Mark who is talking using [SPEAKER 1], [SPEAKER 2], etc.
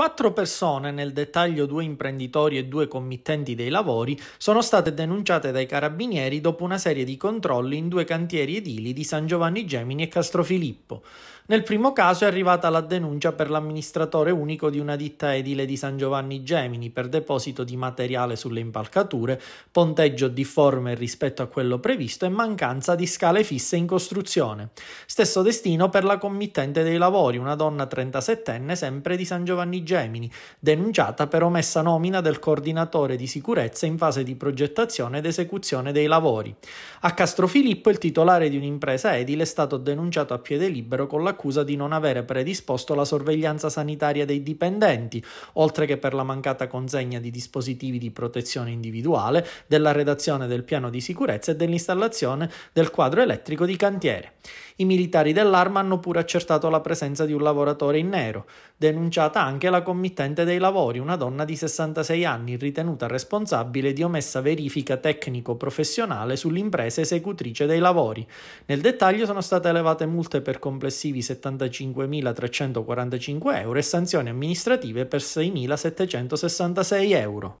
[SPEAKER 1] Quattro persone, nel dettaglio due imprenditori e due committenti dei lavori, sono state denunciate dai carabinieri dopo una serie di controlli in due cantieri edili di San Giovanni Gemini e Castrofilippo. Nel primo caso è arrivata la denuncia per l'amministratore unico di una ditta edile di San Giovanni Gemini per deposito di materiale sulle impalcature, ponteggio difforme rispetto a quello previsto e mancanza di scale fisse in costruzione. Stesso destino per la committente dei lavori, una donna 37enne sempre di San Giovanni Gemini, denunciata per omessa nomina del coordinatore di sicurezza in fase di progettazione ed esecuzione dei lavori. A Castrofilippo il titolare di un'impresa edile è stato denunciato a piede libero con la l'accusa di non avere predisposto la sorveglianza sanitaria dei dipendenti, oltre che per la mancata consegna di dispositivi di protezione individuale, della redazione del piano di sicurezza e dell'installazione del quadro elettrico di cantiere. I militari dell'arma hanno pure accertato la presenza di un lavoratore in nero, denunciata anche la committente dei lavori, una donna di 66 anni ritenuta responsabile di omessa verifica tecnico-professionale sull'impresa esecutrice dei lavori. Nel dettaglio sono state elevate multe per complessivi 75.345 euro e sanzioni amministrative per 6.766 euro.